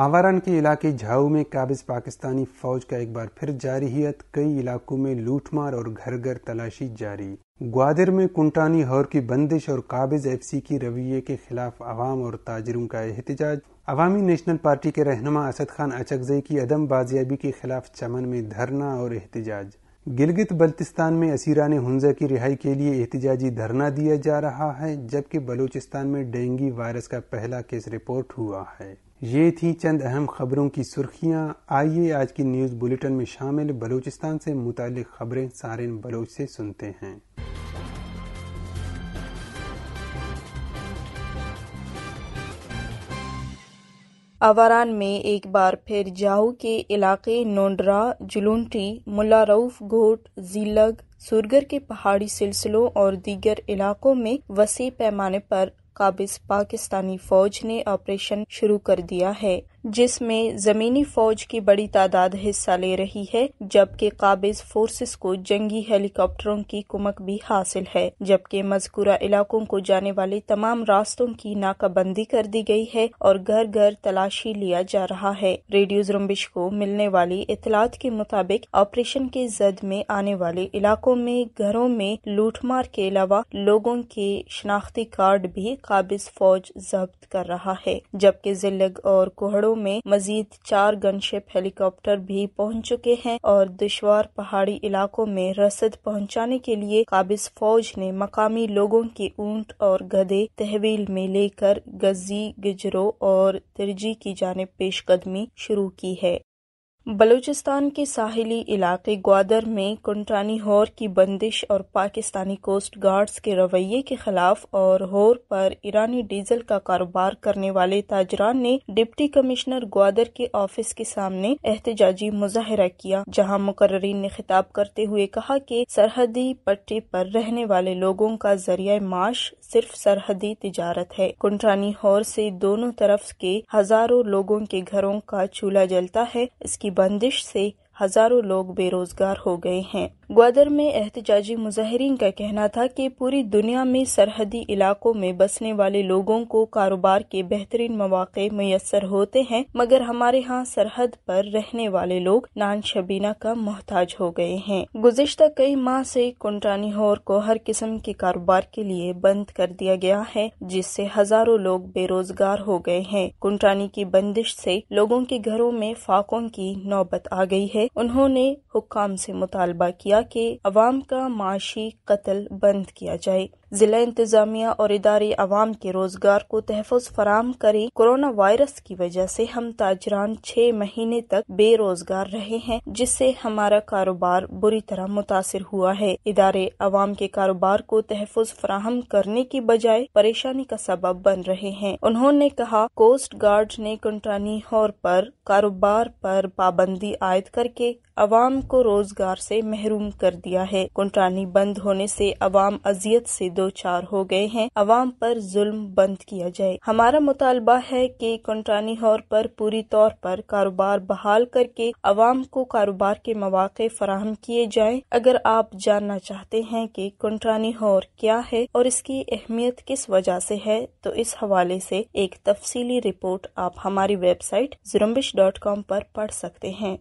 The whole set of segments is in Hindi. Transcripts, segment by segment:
आवारान के इलाके झाऊ में काबिज पाकिस्तानी फौज का एक बार फिर हियत तो कई इलाकों में लूटमार और घर घर तलाशी जारी ग्वादर में कुंटानी हौर की बंदिश और काबिज एफसी की रवैये के खिलाफ आवाम और ताजरों का एहतजाज अवामी नेशनल पार्टी के रहनमा असद खान अचकजई की अदम बाजियाबी के खिलाफ चमन में धरना और एहतजाज गिलगित बल्तिस्तान में असीरान हंजा की रिहाई के लिए एहतजाजी धरना दिया जा रहा है जबकि बलूचिस्तान में डेंगी वायरस का पहला केस रिपोर्ट हुआ है ये थी चंद अहम खबरों की सुर्खियां आइए आज की न्यूज़ बुलेटिन में शामिल बलूचिस्तान से मुतल खबरें सारिन बलोच से सुनते हैं आवारान में एक बार फिर जाहू के इलाके नोंडरा जुलूटी मुला रऊफ घोट जीलग सुरगर के पहाड़ी सिलसिलों और दीगर इलाकों में वसी पैमाने पर काबिज पाकिस्तानी फौज ने ऑपरेशन शुरू कर दिया है जिसमें जमीनी फौज की बड़ी तादाद हिस्सा ले रही है जबकि काबिज फोर्सेस को जंगी हेलीकॉप्टरों की कुमक भी हासिल है जबकि मजकूरा इलाकों को जाने वाले तमाम रास्तों की नाकाबंदी कर दी गई है और घर घर तलाशी लिया जा रहा है रेडियो जुम्बिश को मिलने वाली इतलात के मुताबिक ऑपरेशन के जद में आने वाले इलाकों में घरों में लूटमार के अलावा लोगों के शनाख्ती कार्ड भी काबिज फौज जब्त कर रहा है जबकि जिलग और कोहड़ों में मजीद चार गनशिप हेलीकॉप्टर भी पहुंच चुके हैं और दुशवार पहाड़ी इलाकों में रसद पहुंचाने के लिए काबिज फौज ने मकामी लोगों की ऊंट और गधे तहवील में लेकर गजी गजरो और तिरजी की जानब पेशकदमी शुरू की है बलूचिस्तान के साहिली इलाके ग्वादर में कुंटानी-होर की बंदिश और पाकिस्तानी कोस्ट गार्ड्स के रवैये के खिलाफ और होर पर ईरानी डीजल का कारोबार करने वाले ताजरान ने डिप्टी कमिश्नर ग्वादर के ऑफिस के सामने एहतजाजी मुजाहरा किया जहां मुकर्रीन ने खिताब करते हुए कहा कि सरहदी पट्टी पर रहने वाले लोगों का जरिया माश सिर्फ सरहदी तजारत है कुंटानी-होर से दोनों तरफ के हजारों लोगों के घरों का चूल्हा जलता है इसकी बंदिश से हजारों लोग बेरोजगार हो गए हैं ग्वादर में एहतजाजी मुजाहरीन का कहना था कि पूरी दुनिया में सरहदी इलाकों में बसने वाले लोगों को कारोबार के बेहतरीन मौके मैसर होते हैं मगर हमारे यहाँ सरहद पर रहने वाले लोग नान शबीना का मोहताज हो गए हैं गुजशत कई माह से कुंटानी होर को हर किस्म के कारोबार के लिए बंद कर दिया गया है जिससे हजारों लोग बेरोजगार हो गए हैं कुंटानी की बंदिश से लोगों के घरों में फाकों की नौबत आ गई है उन्होंने हुक्काम से मुतालबा किया के अवाम का माशी कत्ल बंद किया जाए जिला इंतजामिया और इदारे आवाम के रोजगार को तहफ़ फराम करे कोरोना वायरस की वजह से हम ताजरान छह महीने तक बेरोजगार रहे हैं जिससे हमारा कारोबार बुरी तरह मुतासर हुआ है इदारे आवाम के कारोबार को तहफ़ फराहम करने की बजाय परेशानी का सबब बन रहे हैं उन्होंने कहा कोस्ट गार्ड ने कंटानी हौर पर कारोबार पर पाबंदी आयद करके अवाम को रोजगार से महरूम कर दिया है कुंटानी बंद होने से अवाम अजियत से दो चार हो गए हैं अवाम पर जुल्म बंद किया जाए हमारा मुतालबा है कि कंट्रानी हौर पर पूरी तौर पर कारोबार बहाल करके अवाम को कारोबार के मौके फराहम किए जाए अगर आप जानना चाहते हैं कि कंट्रानी हौर क्या है और इसकी अहमियत किस वजह से है तो इस हवाले से एक तफसीली रिपोर्ट आप हमारी वेबसाइट जुरम्बिश डॉट कॉम पर पढ़ सकते हैं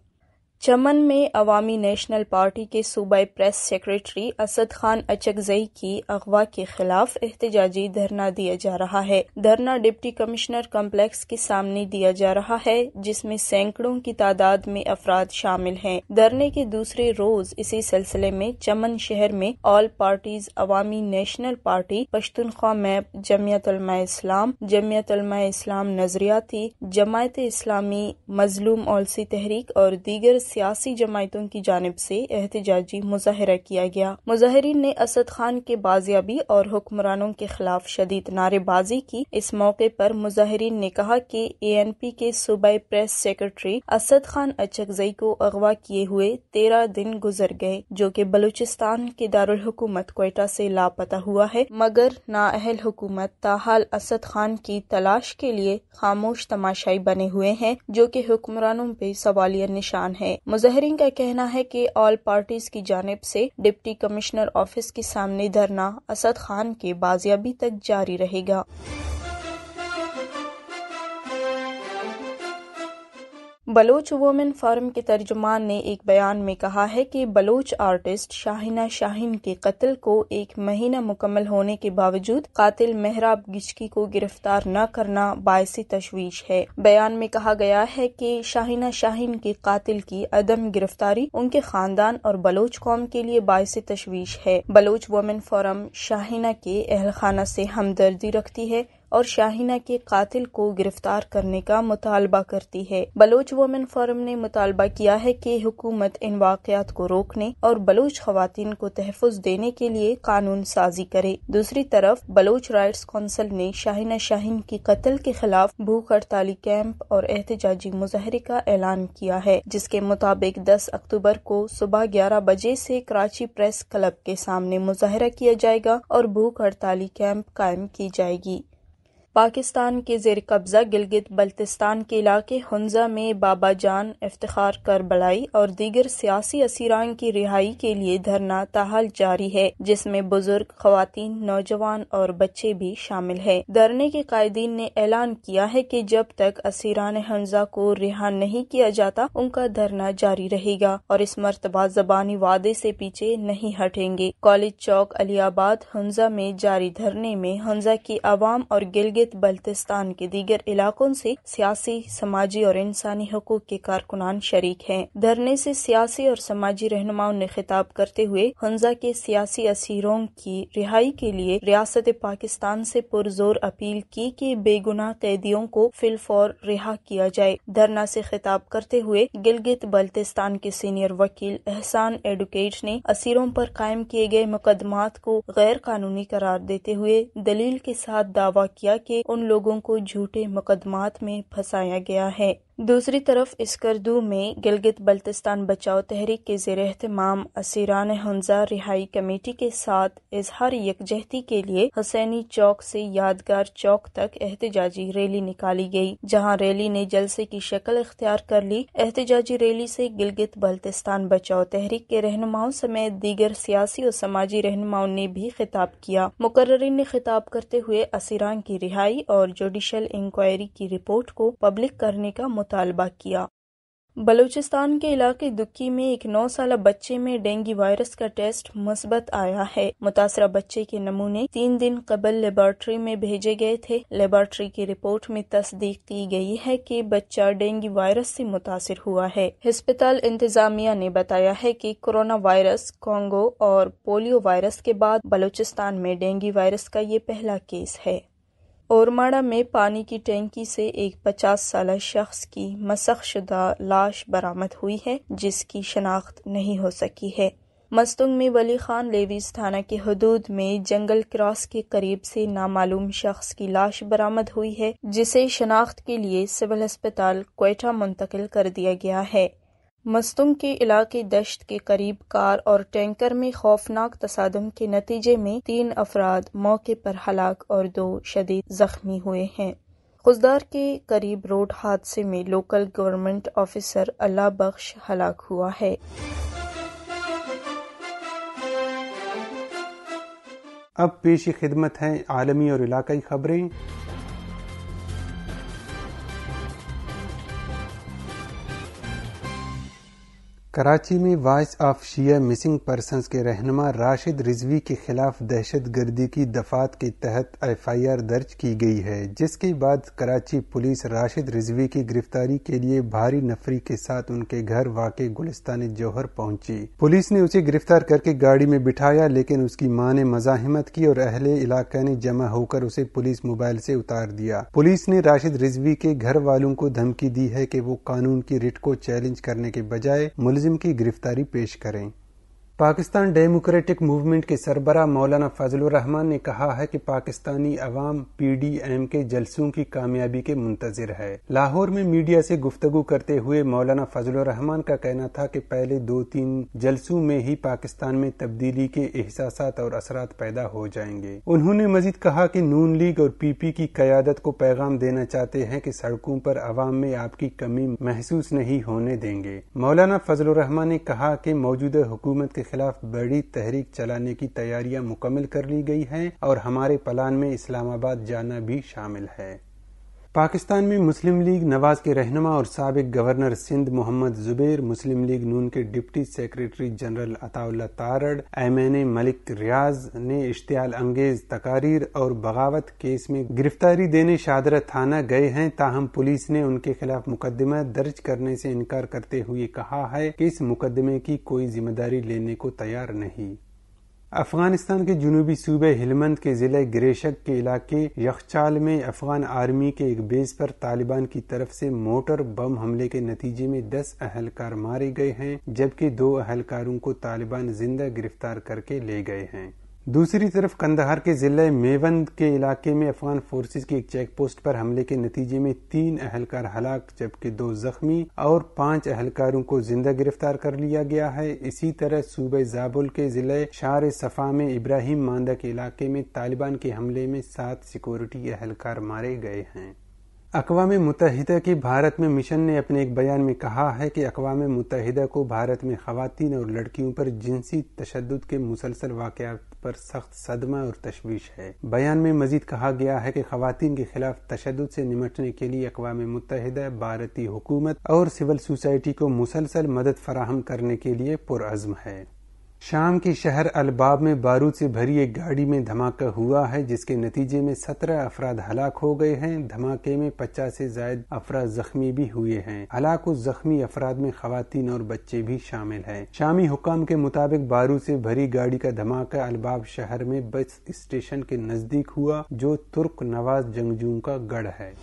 चमन में अवामी नेशनल पार्टी के सूबाई प्रेस सेक्रेटरी असद खान अचकजई की अगवा के खिलाफ एहतजाजी धरना दिया जा रहा है धरना डिप्टी कमिश्नर कम्प्लेक्स के सामने दिया जा रहा है जिसमें सैकड़ों की तादाद में अफराद शामिल हैं। धरने के दूसरे रोज इसी सिलसिले में चमन शहर में all parties Awami National Party Pashtunkhwa MAP Jamiat Ulema Islam Jamiat Ulema Islam Nazriati Jamaat Islami मजलूम ओलसी तहरीक और दीगर सियासी जमातों की जानब से एहतजाजी मुजाहरा किया गया मुजाहरीन ने असद खान के बाजियाबी और हुक्मरानों के खिलाफ शदीद नारेबाजी की इस मौके पर मुजाहरीन ने कहा कि ए एन पी के सूबाई प्रेस सेक्रेटरी असद खान अचकजई को अगवा किए हुए तेरह दिन गुजर गए जो कि बलूचिस्तान के दारकूमत कोयटा से लापता हुआ है मगर नाअहल हुकूमत ताहाल असद खान की तलाश के लिए खामोश तमाशाई बने हुए हैं जो कि हुक्मरानों पे सवालिया निशान है मुजहरीन का कहना है कि ऑल पार्टीज की जानब से डिप्टी कमिश्नर ऑफिस के सामने धरना असद खान के बाजियाबी तक जारी रहेगा बलोच वुमेन फॉरम के तर्जुमान ने एक बयान में कहा है कि बलोच आर्टिस्ट शाहिना शाहिन के कत्ल को एक महीना मुकम्मल होने के बावजूद कातिल मेहराब गिचकी को गिरफ्तार न करना बायस तशवीश है बयान में कहा गया है कि शाहिना शाहिन के कातिल की अदम गिरफ्तारी उनके खानदान और बलोच कौम के लिए बायस तशवीश है बलोच वुमेन फोरम शाहिना के अहल खाना से हमदर्दी रखती है और शाहिना के कातिल को गिरफ्तार करने का मुतालबा करती है बलोच वुमेन फोरम ने मुतालबा किया है कि हुकूमत इन वाकयात को रोकने और बलोच खातन को तहफ़ देने के लिए कानून साजी करे दूसरी तरफ बलोच राइट्स कौंसिल ने शाहिना शाहिन की कत्ल के खिलाफ भूख हड़ताली कैंप और एहतजाजी मुजाहरे का ऐलान किया है जिसके मुताबिक दस अक्टूबर को सुबह ग्यारह बजे से कराची प्रेस क्लब के सामने मुजाहरा किया जाएगा और भूख हड़ताली कैंप कायम की जाएगी पाकिस्तान के जेर कब्ज़ा गिलगित बल्तिस्तान के इलाके हुंजा में बाबा जान इफ्तार कर बढ़ाई और दीगर सियासी असीरान की रिहाई के लिए धरना ताहल जारी है जिसमें बुजुर्ग खुतिन नौजवान और बच्चे भी शामिल है धरने के कायदीन ने ऐलान किया है की जब तक असीरान हंजा को रिहा नहीं किया जाता उनका धरना जारी रहेगा और इस मरतबा जबानी वादे ऐसी पीछे नहीं हटेंगे कॉलेज चौक अलियाबाद हंजा में जारी धरने में हंजा की आवाम और गिलगित गिलगित बल्तिस्तान के दीगर इलाकों से सियासी समाजी और इंसानी हकूक के कारकुनान शरीक हैं धरने से सियासी और समाजी रहनुमाओं ने खिताब करते हुए हंजा के सियासी असीरों की रिहाई के लिए रियासत पाकिस्तान से पुरजोर अपील की कि बेगुनाह कैदियों को फिलफौर रिहा किया जाए धरना से खिताब करते हुए गिलगित बल्तिस्तान के सीनियर वकील एहसान एडवोकेट ने असीरों पर कायम किए गए मुकदमात को गैर कानूनी करार देते हुए दलील के साथ दावा किया कि करके उन लोगों को झूठे मुकदमात में फंसाया गया है दूसरी तरफ इस्कर्दू में गिलगित बल्तिस्तान बचाओ तहरीक के जेर अहतमाम असीरान हंजा रिहाई कमेटी के साथ इजहार यकजहती के लिए हुसैनी चौक से यादगार चौक तक एहतजाजी रैली निकाली गई जहां रैली ने जलसे की शक्ल अख्तियार कर ली एहतजाजी रैली से गिलगित बल्तिस्तान बचाओ तहरीक के रहनुमाओं समेत दीगर सियासी और समाजी रहनुमाओं ने भी खिताब किया मुकर्रीन ने खिताब करते हुए असीरान की रिहाई और जुडिशल इंक्वायरी की रिपोर्ट को पब्लिक करने का मुतालबा किया बलूचिस्तान के इलाके दुक्की में एक नौ साल बच्चे में डेंगू वायरस का टेस्ट मस्बत आया है मुतासर बच्चे के नमूने तीन दिन कबल लेबॉर्ट्री में भेजे गए थे लेबॉर्ट्री की रिपोर्ट में तस्दीक की गई है कि बच्चा डेंगू वायरस से मुतासर हुआ है हस्पताल इंतजामिया ने बताया है कि कोरोना वायरस कॉन्गो और पोलियो वायरस के बाद बलूचिस्तान में डेंगू वायरस का ये पहला केस है ओरमाड़ा में पानी की टैंकी से एक पचास साल शख्स की मसखशुदा लाश बरामद हुई है जिसकी शनाख्त नहीं हो सकी है मस्तुंग में वली खान लेवीज थाना के हदूद में जंगल क्रॉस के करीब से नामालूम शख्स की लाश बरामद हुई है जिसे शनाख्त के लिए सिविल अस्पताल कोयटा मुंतकिल कर दिया गया है मस्तुंग के इलाके दश्त के करीब कार और टैंकर में खौफनाक तसादम के नतीजे में तीन अफराद मौके पर हलाक और दो शदीद जख्मी हुए हैं खुजदार के करीब रोड हादसे में local government officer Allah Bakhsh हलाक हुआ है अब पेशी खिदमत है आलमी और इलाकई खबरें कराची में voice of Shia missing person के रहनमा राशिद रिजवी के खिलाफ दहशत गर्दी की दफात के तहत एफ आई आर दर्ज की गई है जिसके बाद कराची पुलिस राशिद रिजवी की गिरफ्तारी के लिए भारी नफरी के साथ उनके घर वाक़ गुलिस्तान जौहर पहुँची पुलिस ने उसे गिरफ्तार करके गाड़ी में बिठाया लेकिन उसकी माँ ने मजाहमत की और अहले इलाके ने जमा होकर उसे पुलिस मोबाइल से उतार दिया पुलिस ने राशिद रिजवी के घर वालों को धमकी दी है की वो कानून की रिट को चैलेंज करने के बजाय मुलजिम की गिरफ्तारी पेश करें पाकिस्तान डेमोक्रेटिक मूवमेंट के सरबरा मौलाना फजल रहमान ने कहा है कि पाकिस्तानी अवाम पीडीएम के जलसों की कामयाबी के मुंतजर है लाहौर में मीडिया से गुफ्तगु करते हुए मौलाना फजल रहमान का कहना था कि पहले दो तीन जलसों में ही पाकिस्तान में तब्दीली के एहसास और असरात पैदा हो जाएंगे उन्होंने मजीद कहा की नून लीग और पीपी की क्यादत को पैगाम देना चाहते है की सड़कों पर अवाम में आपकी कमी महसूस नहीं होने देंगे मौलाना फजल रहमान ने कहा की मौजूदा हुकूमत के खिलाफ बड़ी तहरीक चलाने की तैयारियां मुकम्मल कर ली गई हैं और हमारे प्लान में इस्लामाबाद जाना भी शामिल है पाकिस्तान में मुस्लिम लीग नवाज के रहनमा और सबक governor Sindh Mohammad Zubair Muslim League Noon के deputy secretary general Ataul Tarar M N A Malik Riaz ने इश्तियाल अंगेज तकारीर और बगावत केस में गिरफ्तारी देने शादरा थाना गए हैं ताहम पुलिस ने उनके खिलाफ मुकदमा दर्ज करने से इनकार करते हुए कहा है कि इस मुकदमे की कोई जिम्मेदारी लेने को तैयार नहीं अफगानिस्तान के जुनूबी सूबे हिलमंद के जिले ग्रेशक के इलाके यखचाल में अफगान आर्मी के एक बेस पर तालिबान की तरफ से मोटर बम हमले के नतीजे में 10 अहलकार मारे गए हैं जबकि दो अहलकारों को तालिबान जिंदा गिरफ्तार करके ले गए हैं दूसरी तरफ कंदहार के जिले मेवंद के इलाके में अफगान फोर्सेज की एक चेक पोस्ट पर हमले के नतीजे में तीन अहलकार हलाक जबकि दो जख्मी और पांच अहलकारों को जिंदा गिरफ्तार कर लिया गया है इसी तरह सूबे जाबुल के जिले शार सफा में इब्राहिम मांदा के इलाके में तालिबान के हमले में सात सिक्योरिटी अहलकार मारे गए हैं अकवा मुतहदा के भारत में मिशन ने अपने एक बयान में कहा है कि अकवा मुतहदा को भारत में खातन और लड़कियों पर जिनसी तशद के मुसलसल वाक़ पर सख्त सदमा और तशवीश है बयान में मजीद कहा गया है कि खातन के खिलाफ तशद से निमटने के लिए अकवा मुतहदा भारतीय हुकूमत और सिविल सोसाइटी को मुसलसल मदद फराहम करने के लिए पुरज़म है शाम के शहर अलबाब में बारूद से भरी एक गाड़ी में धमाका हुआ है जिसके नतीजे में सत्रह अफराद हलाक हो गए हैं धमाके में पचास से जायद अफराद जख्मी भी हुए हैं हलाक उस जख्मी अफराद में खातन और बच्चे भी शामिल हैं शामी हुकाम के मुताबिक बारूद से भरी गाड़ी का धमाका अलबाब शहर में बस स्टेशन के नजदीक हुआ जो तुर्क नवाज जंगजू का गढ़ है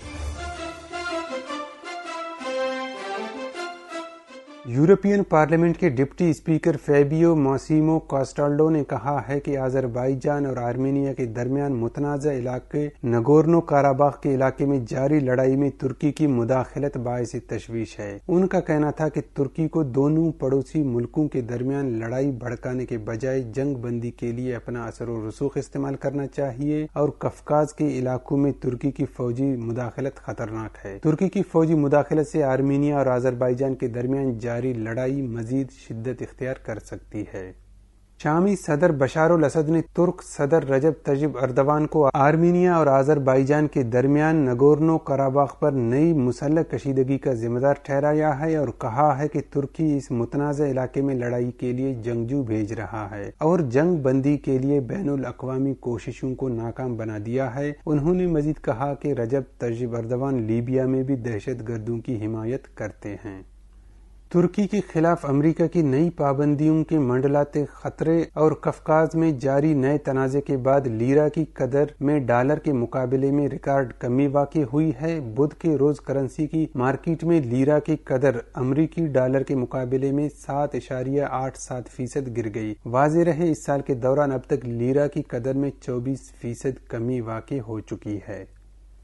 यूरोपियन पार्लियामेंट के deputy speaker Fabio Massimo Castaldo ने कहा है कि आजरबाईजान और आर्मेनिया के दरमियान मुतनाज़ इलाके नगोर्नो काराबाग के इलाके में जारी लड़ाई में तुर्की की मुदाखलत बायस तशवीश है उनका कहना था कि तुर्की को दोनों पड़ोसी मुल्कों के दरमियान लड़ाई भड़काने के बजाय जंग बंदी के लिए अपना असर और रसूख इस्तेमाल करना चाहिए और कफकाज के इलाकों में तुर्की की फौजी मुदाखलत खतरनाक है तुर्की की फौजी मुदाखलत से आर्मेनिया और आजरबाईजान के दरमियान जारी जारी लड़ाई मजीद शिद्दत इख्तियार कर सकती है शामी सदर बशार असद ने तुर्क सदर रजब तजिब अर्दवान को आर्मीनिया और आजरबाईजान के दरमियान नगोर्नो कराबाख पर नई मुसल कशीदगी का जिम्मेदार ठहराया है और कहा है कि तुर्की इस मुतनाज़ इलाके में लड़ाई के लिए जंगजू भेज रहा है और जंग बंदी के लिए बैन अवी कोशिशों को नाकाम बना दिया है उन्होंने मजीद कहा कि रजब तजिब अरदवान लीबिया में भी दहशत गर्दों की हिमायत करते हैं तुर्की के खिलाफ अमेरिका की नई पाबंदियों के मंडलाते खतरे और कफकाज में जारी नए तनाजे के बाद लीरा की कदर में डॉलर के मुकाबले में रिकॉर्ड कमी वाकई हुई है बुध के रोज करेंसी की मार्केट में लीरा की कदर अमेरिकी डॉलर के मुकाबले में सात इशारिया आठ सात फीसद गिर गई वाजे रहे इस साल के दौरान अब तक लीरा की कदर में चौबीस फीसद कमी वाकई हो चुकी है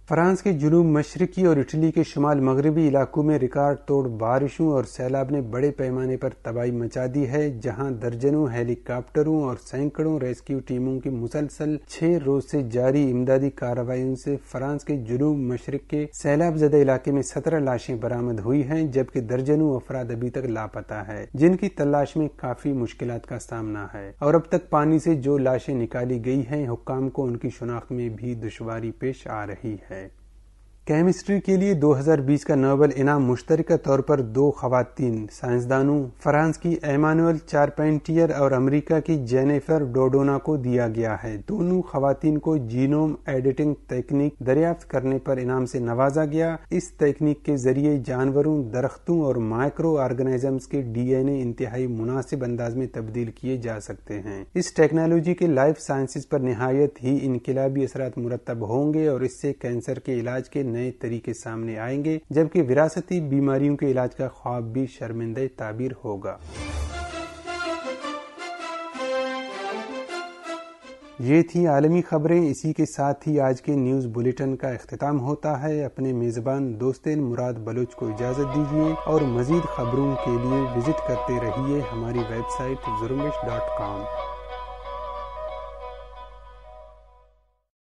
फ्रांस के जुनूब मशरकी और इटली के शुमाल मगरबी इलाकों में रिकॉर्ड तोड़ बारिशों और सैलाब ने बड़े पैमाने पर तबाही मचा दी है जहां दर्जनों हेलीकॉप्टरों और सैकड़ों रेस्क्यू टीमों की मुसलसल छह रोज से जारी इमदादी कार्रवाइयों से फ्रांस के जुनूब मशरक के सैलाब जदा इलाके में सत्रह लाशें बरामद हुई है जबकि दर्जनों अफराद अभी तक लापता है जिनकी तलाश में काफी मुश्किल का सामना है और अब तक पानी से जो लाशें निकाली गई है हुक्काम को उनकी शनाख्त में भी दुशारी पेश आ रही है केमिस्ट्री के लिए 2020 का नोबल इनाम मुश्तरका तौर पर दो खातन साइंसदानों फ्रांस की एमानुअल चारपेंटियर और अमेरिका की जेनेफर डोडोना को दिया गया है दोनों खातन को जीनोम एडिटिंग तकनीक दरियाफ्त करने पर इनाम से नवाजा गया इस तकनीक के जरिए जानवरों दरख्तों और माइक्रो ऑर्गेनिजम्स के डी एन ए इंतहाई मुनासिब अंदाज में तब्दील किए जा सकते हैं इस टेक्नोलॉजी के लाइफ साइंसिस पर नहायत ही इनकलाबी असरा मुरतब होंगे और इससे कैंसर के इलाज के नए तरीके सामने आएंगे जबकि विरासती बीमारियों के इलाज का ख्वाब भी शर्मिंदे ताबीर होगा ये थी आलमी खबरें इसी के साथ ही आज के न्यूज़ बुलेटिन का अख्ताम होता है अपने मेज़बान दोस्त मुराद बलोच को इजाज़त दीजिए और मज़ीद खबरों के लिए विज़िट करते रहिए हमारी वेबसाइट जुर्मिश डॉट कॉम